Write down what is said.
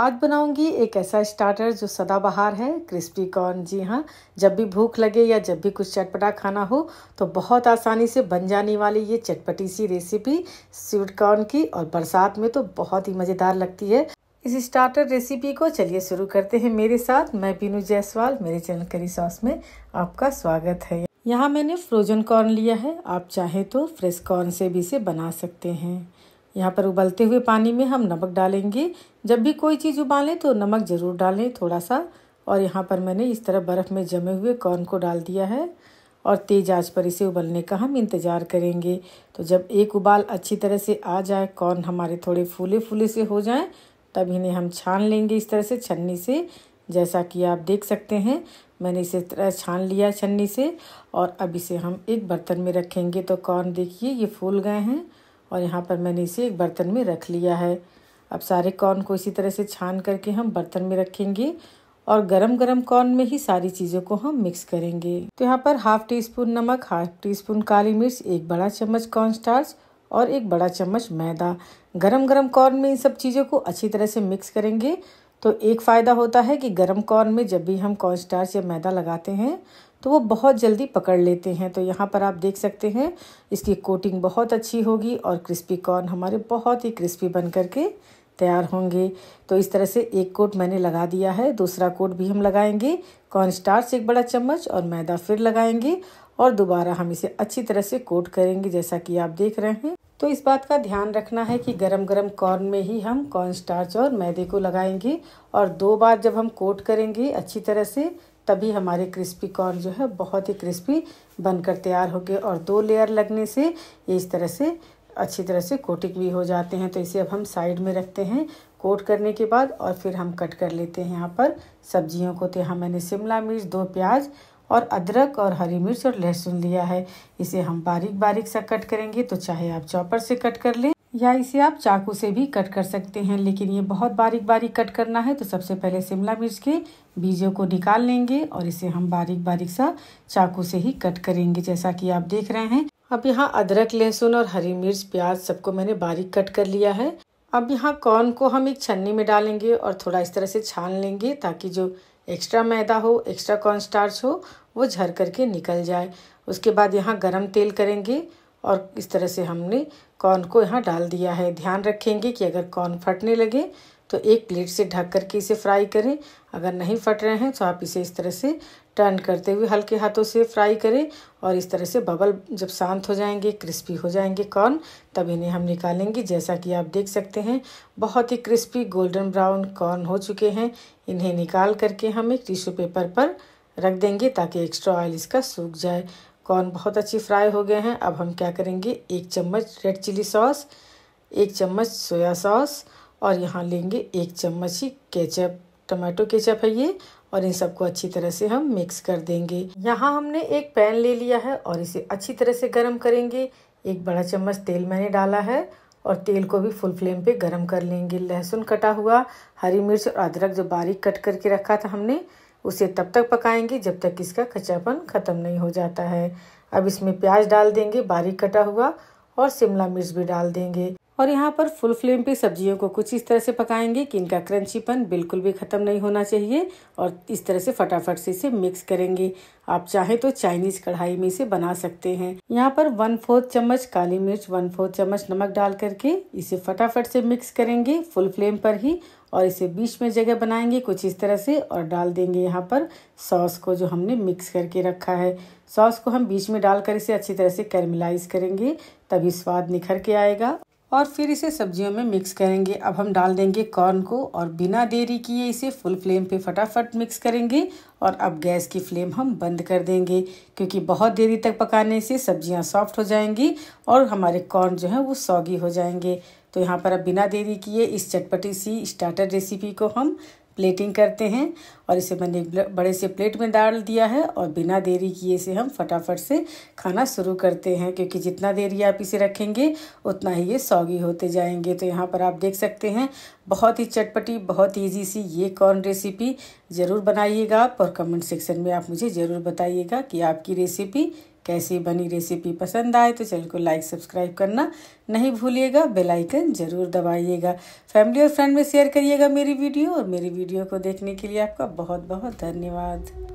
आज बनाऊंगी एक ऐसा स्टार्टर जो सदाबहार है क्रिस्पी कॉर्न जी हाँ जब भी भूख लगे या जब भी कुछ चटपटा खाना हो तो बहुत आसानी से बन जाने वाली ये चटपटी सी रेसिपी स्वीट कॉर्न की और बरसात में तो बहुत ही मज़ेदार लगती है इस स्टार्टर रेसिपी को चलिए शुरू करते हैं मेरे साथ मैं पीनू जायसवाल मेरे चैनल करी सॉस में आपका स्वागत है यहाँ मैंने फ्रोजन कॉर्न लिया है आप चाहे तो फ्रेश कॉर्न से भी इसे बना सकते हैं यहाँ पर उबलते हुए पानी में हम नमक डालेंगे जब भी कोई चीज़ उबालें तो नमक ज़रूर डालें थोड़ा सा और यहाँ पर मैंने इस तरह बर्फ़ में जमे हुए कॉर्न को डाल दिया है और तेज़ आंच पर इसे उबलने का हम इंतज़ार करेंगे तो जब एक उबाल अच्छी तरह से आ जाए कॉर्न हमारे थोड़े फूले फूले से हो जाएँ तब इन्हें हम छान लेंगे इस तरह से छन्नी से जैसा कि आप देख सकते हैं मैंने इसे तरह छान लिया छन्नी से और अब इसे हम एक बर्तन में रखेंगे तो कॉर्न देखिए ये फूल गए हैं और यहाँ पर मैंने इसे एक बर्तन में रख लिया है अब सारे कॉर्न को इसी तरह से छान करके हम बर्तन में रखेंगे और गरम गरम कॉर्न में ही सारी चीज़ों को हम मिक्स करेंगे तो यहाँ पर हाफ टी स्पून नमक हाफ टी स्पून काली मिर्च एक बड़ा चम्मच कॉर्न स्टार्च और एक बड़ा चम्मच मैदा गरम गरम कॉर्न में इन सब चीज़ों को अच्छी तरह से मिक्स करेंगे तो एक फ़ायदा होता है कि गर्म कॉर्न में जब भी हम कॉर्न स्टार्च या मैदा लगाते हैं तो वो बहुत जल्दी पकड़ लेते हैं तो यहाँ पर आप देख सकते हैं इसकी कोटिंग बहुत अच्छी होगी और क्रिस्पी कॉर्न हमारे बहुत ही क्रिस्पी बन करके तैयार होंगे तो इस तरह से एक कोट मैंने लगा दिया है दूसरा कोट भी हम लगाएंगे कॉर्न स्टार्च एक बड़ा चम्मच और मैदा फिर लगाएंगे और दोबारा हम इसे अच्छी तरह से कोट करेंगे जैसा कि आप देख रहे हैं तो इस बात का ध्यान रखना है कि गरम गरम कॉर्न में ही हम कॉर्न स्टार्च और मैदे को लगाएंगे और दो बार जब हम कोट करेंगे अच्छी तरह से तभी हमारे क्रिस्पी कॉर्न जो है बहुत ही क्रिस्पी बनकर तैयार हो गए और दो लेयर लगने से ये इस तरह से अच्छी तरह से कोटिंग भी हो जाते हैं तो इसे अब हम साइड में रखते हैं कोट करने के बाद और फिर हम कट कर लेते हैं यहाँ पर सब्जियों को तो यहाँ मैंने शिमला मिर्च दो प्याज और अदरक और हरी मिर्च और लहसुन लिया है इसे हम बारीक बारीक सा कट करेंगे तो चाहे आप चॉपर से कट कर लें या इसे आप चाकू से भी कट कर सकते हैं लेकिन ये बहुत बारीक बारीक कट करना है तो सबसे पहले शिमला मिर्च के बीजों को निकाल लेंगे और इसे हम बारीक बारीक सा चाकू से ही कट करेंगे जैसा कि आप देख रहे हैं अब यहाँ अदरक लहसुन और हरी मिर्च प्याज सबको मैंने बारीक कट कर लिया है अब यहाँ कॉर्न को हम एक छन्नी में डालेंगे और थोड़ा इस तरह से छान लेंगे ताकि जो एक्स्ट्रा मैदा हो एक्स्ट्रा कॉर्न स्टार्च हो वो झर करके निकल जाए उसके बाद यहाँ गरम तेल करेंगे और इस तरह से हमने कॉर्न को यहाँ डाल दिया है ध्यान रखेंगे कि अगर कॉर्न फटने लगे तो एक प्लेट से ढक करके इसे फ्राई करें अगर नहीं फट रहे हैं तो आप इसे इस तरह से टर्न करते हुए हल्के हाथों से फ्राई करें और इस तरह से बबल जब शांत हो जाएंगे क्रिस्पी हो जाएंगे कॉर्न तब इन्हें हम निकालेंगे जैसा कि आप देख सकते हैं बहुत ही क्रिस्पी गोल्डन ब्राउन कॉर्न हो चुके हैं इन्हें निकाल करके हम एक टिश्यू पेपर पर रख देंगे ताकि एक्स्ट्रा ऑयल इसका सूख जाए कॉर्न बहुत अच्छी फ्राई हो गए हैं अब हम क्या करेंगे एक चम्मच रेड चिली सॉस एक चम्मच सोया सॉस और यहाँ लेंगे एक चम्मच ही केचप टमाटो केचप है ये और इन सबको अच्छी तरह से हम मिक्स कर देंगे यहाँ हमने एक पैन ले लिया है और इसे अच्छी तरह से गर्म करेंगे एक बड़ा चम्मच तेल मैंने डाला है और तेल को भी फुल फ्लेम पे गरम कर लेंगे लहसुन कटा हुआ हरी मिर्च और अदरक जो बारीक कट करके रखा था हमने उसे तब तक पकाएंगे जब तक इसका कच्चापन ख़त्म नहीं हो जाता है अब इसमें प्याज डाल देंगे बारीक कटा हुआ और शिमला मिर्च भी डाल देंगे और यहाँ पर फुल फ्लेम पे सब्जियों को कुछ इस तरह से पकाएंगे कि इनका क्रंचीपन बिल्कुल भी ख़त्म नहीं होना चाहिए और इस तरह से फटाफट से इसे मिक्स करेंगे आप चाहे तो चाइनीज़ कढ़ाई में इसे बना सकते हैं यहाँ पर वन फोर्थ चम्मच काली मिर्च वन फोर्थ चम्मच नमक डाल करके इसे फटाफट से मिक्स करेंगे फुल फ्लेम पर ही और इसे बीच में जगह बनाएंगे कुछ इस तरह से और डाल देंगे यहाँ पर सॉस को जो हमने मिक्स करके रखा है सॉस को हम बीच में डालकर इसे अच्छी तरह से कैरमिलाइज करेंगे तभी स्वाद निखर के आएगा और फिर इसे सब्जियों में मिक्स करेंगे अब हम डाल देंगे कॉर्न को और बिना देरी किए इसे फुल फ्लेम पे फटाफट मिक्स करेंगे और अब गैस की फ्लेम हम बंद कर देंगे क्योंकि बहुत देरी तक पकाने से सब्जियां सॉफ्ट हो जाएंगी और हमारे कॉर्न जो हैं वो सौगी हो जाएंगे तो यहाँ पर अब बिना देरी किए इस चटपटी सी स्टार्टर रेसिपी को हम प्लेटिंग करते हैं और इसे मैंने एक बड़े से प्लेट में डाल दिया है और बिना देरी किए से हम फटाफट से खाना शुरू करते हैं क्योंकि जितना देरी आप इसे रखेंगे उतना ही ये सौगी होते जाएंगे तो यहाँ पर आप देख सकते हैं बहुत ही चटपटी बहुत ईजी सी ये कॉर्न रेसिपी ज़रूर बनाइएगा आप और कमेंट सेक्शन में आप मुझे ज़रूर बताइएगा कि आपकी रेसिपी कैसी बनी रेसिपी पसंद आए तो चैनल को लाइक सब्सक्राइब करना नहीं भूलिएगा बेल आइकन ज़रूर दबाइएगा फैमिली और फ्रेंड में शेयर करिएगा मेरी वीडियो और मेरी वीडियो को देखने के लिए आपका बहुत बहुत धन्यवाद